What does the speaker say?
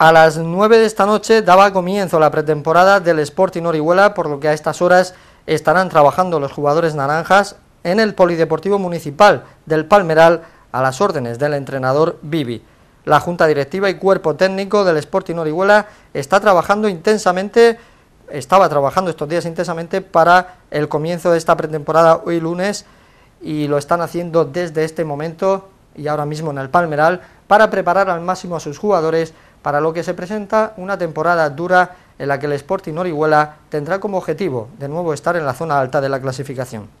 A las 9 de esta noche daba comienzo la pretemporada del Sporting Orihuela, por lo que a estas horas estarán trabajando los jugadores naranjas en el Polideportivo Municipal del Palmeral a las órdenes del entrenador Bibi. La Junta Directiva y Cuerpo Técnico del Sporting Orihuela está trabajando intensamente, estaba trabajando estos días intensamente para el comienzo de esta pretemporada hoy lunes y lo están haciendo desde este momento y ahora mismo en el Palmeral para preparar al máximo a sus jugadores para lo que se presenta una temporada dura en la que el Sporting Orihuela tendrá como objetivo de nuevo estar en la zona alta de la clasificación.